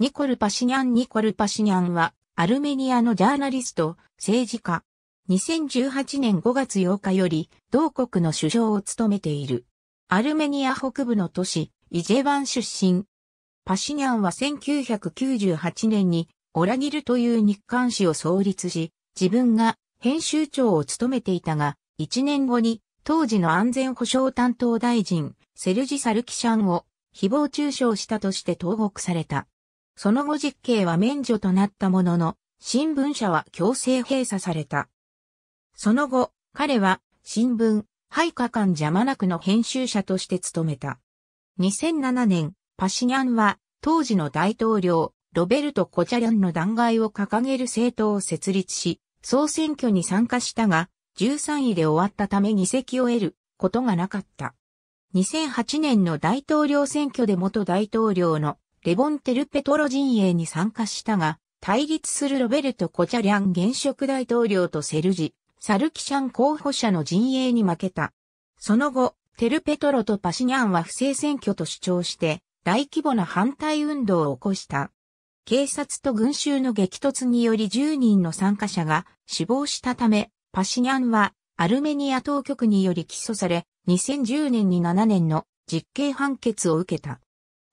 ニコル・パシニャンニコル・パシニャンは、アルメニアのジャーナリスト、政治家。2018年5月8日より、同国の首相を務めている。アルメニア北部の都市、イジェワン出身。パシニャンは1998年に、オラギルという日刊誌を創立し、自分が編集長を務めていたが、1年後に、当時の安全保障担当大臣、セルジ・サルキシャンを、誹謗中傷したとして投獄された。その後実刑は免除となったものの、新聞社は強制閉鎖された。その後、彼は新聞、配下間邪魔なくの編集者として務めた。2007年、パシニャンは当時の大統領、ロベルト・コチャリャンの弾劾を掲げる政党を設立し、総選挙に参加したが、13位で終わったため議席を得ることがなかった。2008年の大統領選挙で元大統領のレボンテルペトロ陣営に参加したが、対立するロベルト・コチャリャン現職大統領とセルジ、サルキシャン候補者の陣営に負けた。その後、テルペトロとパシニャンは不正選挙と主張して、大規模な反対運動を起こした。警察と群衆の激突により10人の参加者が死亡したため、パシニャンはアルメニア当局により起訴され、2010年に7年の実刑判決を受けた。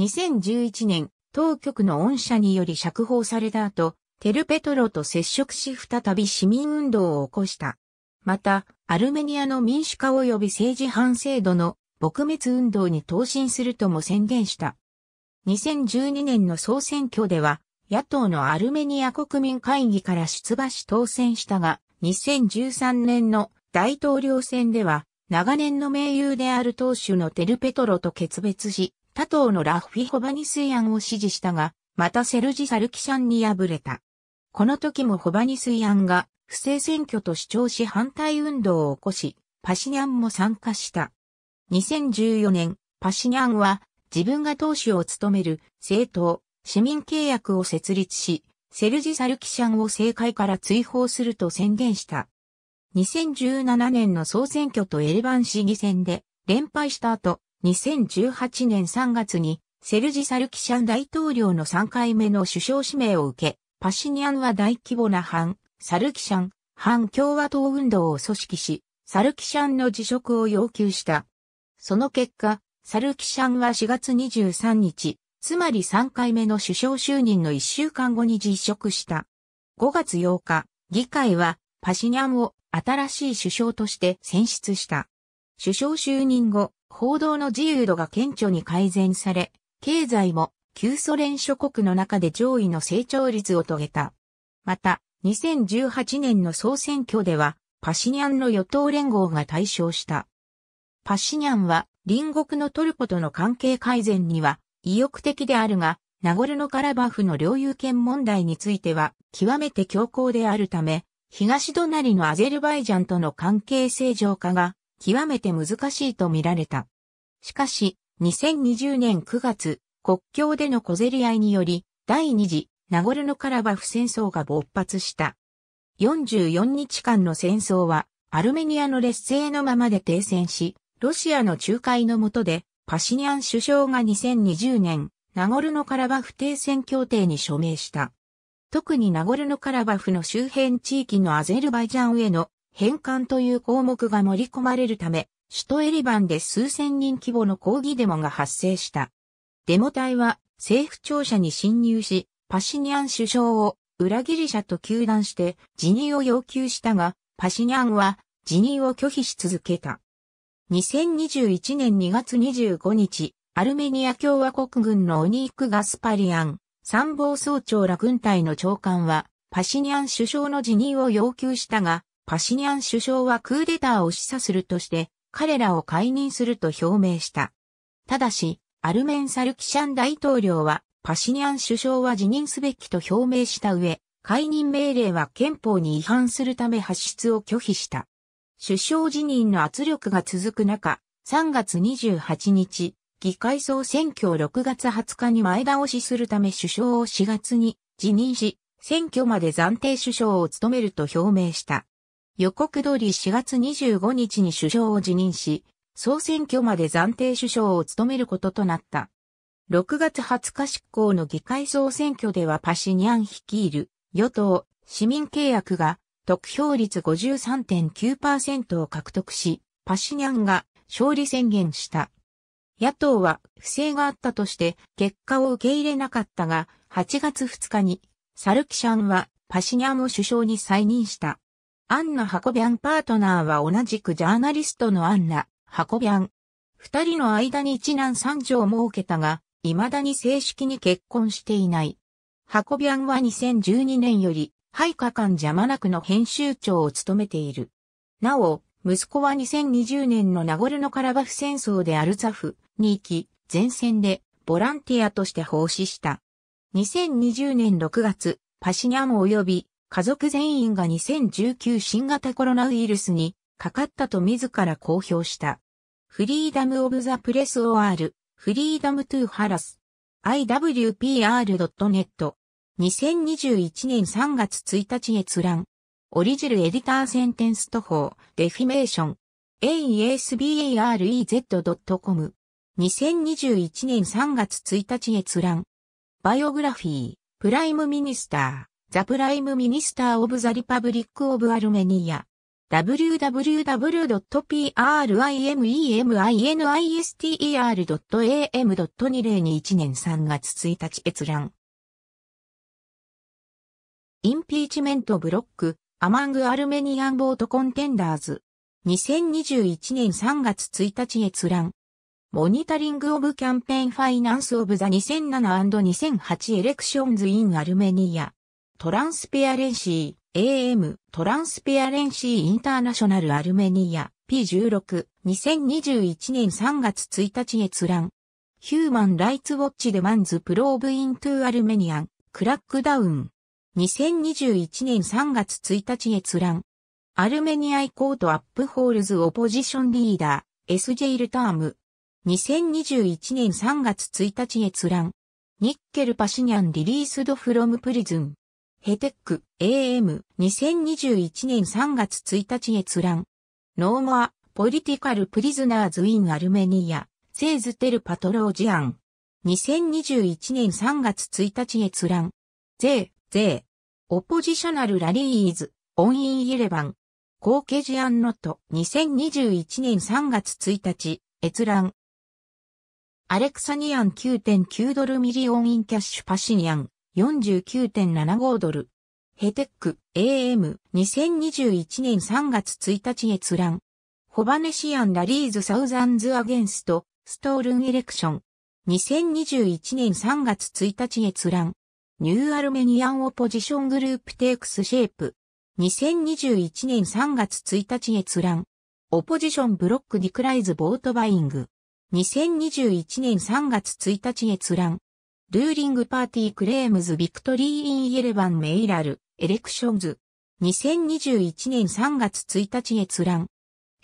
2011年、当局の恩赦により釈放された後、テルペトロと接触し再び市民運動を起こした。また、アルメニアの民主化及び政治反制度の撲滅運動に投身するとも宣言した。2012年の総選挙では、野党のアルメニア国民会議から出馬し当選したが、2013年の大統領選では、長年の盟友である党首のテルペトロと決別し、他党のラフィホバニスイアンを支持したが、またセルジ・サルキシャンに敗れた。この時もホバニスイアンが不正選挙と主張し反対運動を起こし、パシニャンも参加した。2014年、パシニャンは自分が党首を務める政党、市民契約を設立し、セルジ・サルキシャンを政界から追放すると宣言した。2017年の総選挙とエレバン市議選で連敗した後、2018年3月にセルジ・サルキシャン大統領の3回目の首相指名を受け、パシニャンは大規模な反、サルキシャン、反共和党運動を組織し、サルキシャンの辞職を要求した。その結果、サルキシャンは4月23日、つまり3回目の首相就任の1週間後に辞職した。5月8日、議会はパシニャンを新しい首相として選出した。首相就任後、報道の自由度が顕著に改善され、経済も旧ソ連諸国の中で上位の成長率を遂げた。また、2018年の総選挙では、パシニャンの与党連合が対象した。パシニャンは、隣国のトルコとの関係改善には意欲的であるが、ナゴルノカラバフの領有権問題については極めて強硬であるため、東隣のアゼルバイジャンとの関係正常化が極めて難しいと見られた。しかし、2020年9月、国境での小競り合いにより、第二次ナゴルノカラバフ戦争が勃発した。44日間の戦争は、アルメニアの劣勢のままで停戦し、ロシアの仲介の下で、パシニャン首相が2020年、ナゴルノカラバフ停戦協定に署名した。特にナゴルノカラバフの周辺地域のアゼルバイジャンへの返還という項目が盛り込まれるため、首都エリバンで数千人規模の抗議デモが発生した。デモ隊は政府庁舎に侵入し、パシニャン首相を裏切り者と糾弾して辞任を要求したが、パシニャンは辞任を拒否し続けた。2021年2月25日、アルメニア共和国軍のオニーク・ガスパリアン、参謀総長ら軍隊の長官は、パシニャン首相の辞任を要求したが、パシニャン首相はクーデターを示唆するとして、彼らを解任すると表明した。ただし、アルメン・サルキシャン大統領は、パシニャン首相は辞任すべきと表明した上、解任命令は憲法に違反するため発出を拒否した。首相辞任の圧力が続く中、3月28日、議会総選挙を6月20日に前倒しするため首相を4月に辞任し、選挙まで暫定首相を務めると表明した。予告通り4月25日に首相を辞任し、総選挙まで暫定首相を務めることとなった。6月20日執行の議会総選挙ではパシニャン率いる与党市民契約が得票率53.9%を獲得し、パシニャンが勝利宣言した。野党は不正があったとして結果を受け入れなかったが、8月2日にサルキシャンはパシニャンを首相に再任した。アンナ・ハコビャンパートナーは同じくジャーナリストのアンナ・ハコビャン。二人の間に一男三女を設けたが、未だに正式に結婚していない。ハコビャンは2012年より、配下間邪魔なくの編集長を務めている。なお、息子は2020年のナゴルノカラバフ戦争でアルザフに行き、前線でボランティアとして奉仕した。2020年6月、パシニャン及び家族全員が2019新型コロナウイルスにかかったと自ら公表した。フリーダムオブザプレス OR、フリーダムトゥハラス、iwpr.net、2021年3月1日閲覧、オリジルエディターセンテンスト法、デフィメーション、aesbarez.com、2021年3月1日閲覧、バイオグラフィー、プライムミニスター。ザプライムミニスターオブザリパブリックオブアルメニア。www.primeminister.am.2021 年3月1日閲覧。インピーチメントブロック、アマングアルメニアンボートコンテンダーズ。2021年3月1日閲覧。モニタリングオブキャンペーンファイナンスオブザ 2007&2008 エレクションズインアルメニア。トランスペアレンシー、AM、トランスペアレンシーインターナショナルアルメニア、P16、2021年3月1日閲覧。ヒューマン・ライツ・ウォッチ・デマンズ・プローブ・イントゥ・アルメニアン、クラックダウン。2021年3月1日閲覧。アルメニアイコート・アップ・ホールズ・オポジション・リーダー、SJ・ ルターム。2021年3月1日閲覧。ニッケル・パシニャンリリースド・フロム・プリズン。ヘテック AM2021 年3月1日閲覧。ノーマポリティカルプリズナーズ・イン・アルメニア、セーズ・テル・パトロージアン。2021年3月1日閲覧。税、税。オポジショナル・ラリーズ、オン・イン・イレバン。後継事案ノット2021年3月1日、閲覧。アレクサニアン9.9ドルミリオンインキャッシュパシニアン。49.75ドル。ヘテック AM2021 年3月1日閲覧。ホバネシアンラリーズサウザンズアゲンスト、ストールンエレクション。2021年3月1日閲覧。ニューアルメニアンオポジショングループテイクスシェイプ。2021年3月1日閲覧。オポジションブロックディクライズボートバイング。2021年3月1日閲覧。ルーリングパーティークレームズビクトリーインイエレバンメイラル、エレクションズ。2021年3月1日閲覧。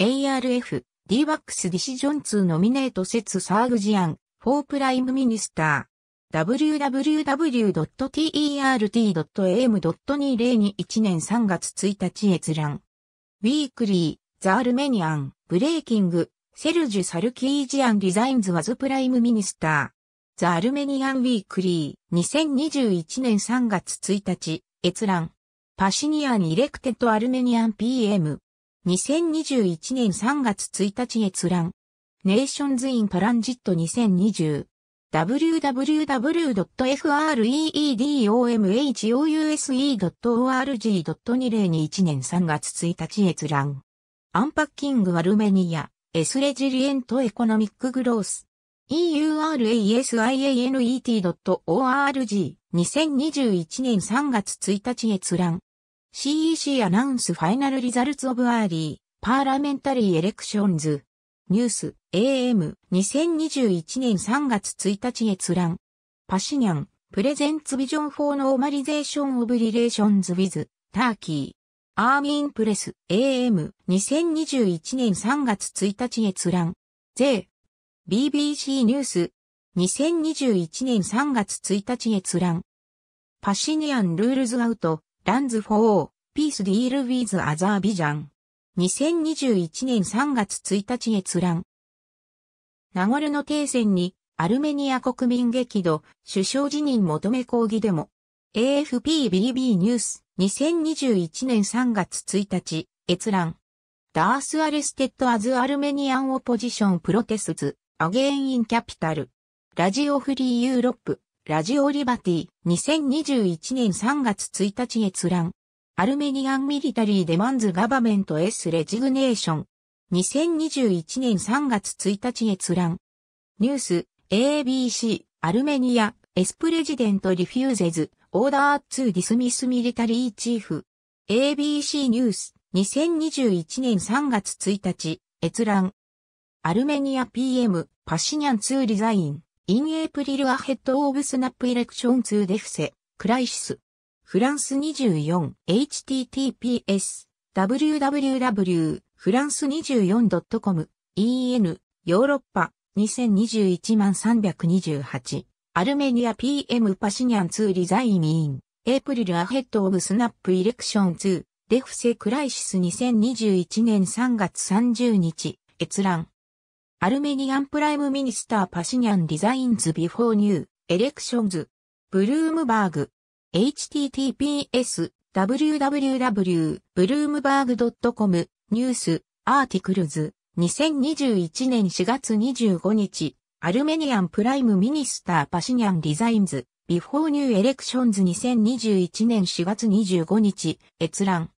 ARF、DWAX ディシジョン2ノミネート説サーグジアン、フォープライムミニスター。www.tert.am.2021 年3月1日閲覧。ウィークリー、ザ・アルメニアン、ブレイキング、セルジュ・サルキージアン・リザインズ・ワズ・プライム・ミニスター。ザ・アルメニアン・ウィークリー、2021年3月1日、閲覧。パシニアン・イレクテッド・アルメニアン PM。2021年3月1日閲覧。ネーションズ・イン・トランジット2020。w w w f r e d o m h o u s e o r g 2 0 2 1年3月1日閲覧。アンパッキング・アルメニア、エスレジリエント・エコノミック・グロース。eurasianet.org 2021年3月1日閲覧 CEC アナウンスファイナルリザルツオブアーリーパーラメンタリーエレクションズニュース AM2021 年3月1日閲覧パシニャンプレゼンツビジョンフォーノーマリゼーションオブリレーションズウィズターキーアーミンプレス AM2021 年3月1日閲覧税 BBC ニュース、2021年3月1日閲覧。パシニアン・ルールズ・アウト、ランズ・フォー、ピース・ディール・ウィズ・アザービジャン。2021年3月1日閲覧。ナゴルの停戦に、アルメニア国民激怒、首相辞任求め抗議デモ。AFPBB ニュース、2021年3月1日、閲覧。ダース・アレステッド・アズ・アルメニアン・オポジション・プロテスツ。アゲイン・イン・キャピタル。ラジオフリー・ユーロップ。ラジオ・リバティ。2021年3月1日閲覧。アルメニアン・ミリタリー・デマンズ・ガバメント・エス・レジグネーション。2021年3月1日閲覧。ニュース、ABC、アルメニア、エスプレジデント・リフューゼズ、オーダー・ツー・ディスミス・ミリタリー・チーフ。ABC ニュース、2021年3月1日、閲覧。アルメニア PM、パシニャン2リザイン、インエープリルアヘッドオブスナップイレクション2デフセ、クライシス。フランス 24https www フランス 24.com en ヨーロッパ2021万328アルメニア PM パシニャン2リザイン、ミンエイプリルアヘッドオブスナップイレクション2デフセクライシス2021年3月30日閲覧アルメニアンプライムミニスターパシニャンデザインズビフォーニューエレクションズブルームバーグ https www.bloomberg.com ニュースアーティクルズ2021年4月25日アルメニアンプライムミニスターパシニャンデザインズビフォーニューエレクションズ2021年4月25日閲覧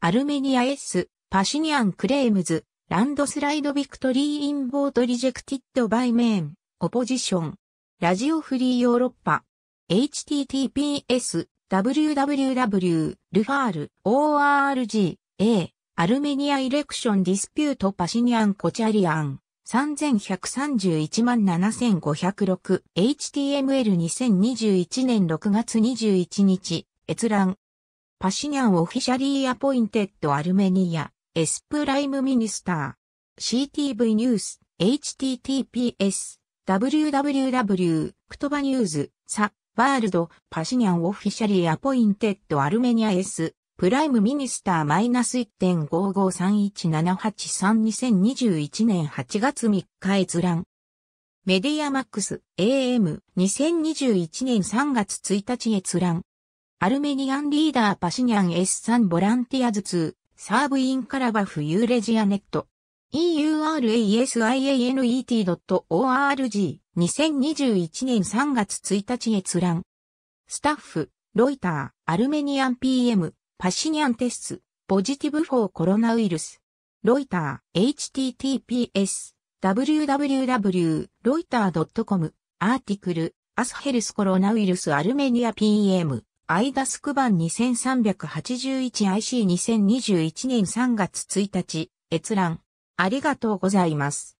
アルメニア S パシニャンクレームズランドスライドビクトリーインボートリジェクティッドバイメイン、オポジション、ラジオフリーヨーロッパ、https, www, ルファール、org, a, アルメニアイレクションディスピュートパシニアンコチャリアン、31317506 HTML2021 年6月21日閲覧パシニャンオフィシャリーアポインテッドアルメニアエスプライムミニスター、CTV ニュース、https、www、クトバニューズ、サ、ワールド、パシニャンオフィシャリーアポインテッドアルメニア S、プライムミニスターマイナス1.55317832021年8月3日閲覧。メディアマックス AM2021 年3月1日閲覧。アルメニアンリーダーパシニャン S3 ボランティアズ2サーブインカラバフユーレジアネット。eurasianet.org 2021年3月1日閲覧。スタッフ、ロイター、アルメニアン PM、パシニャンテス、ポジティブフォーコロナウイルス。ロイター、https、www.loiter.com、アーティクル、アスヘルスコロナウイルスアルメニア PM。アイダスク版 2381IC2021 年3月1日、閲覧。ありがとうございます。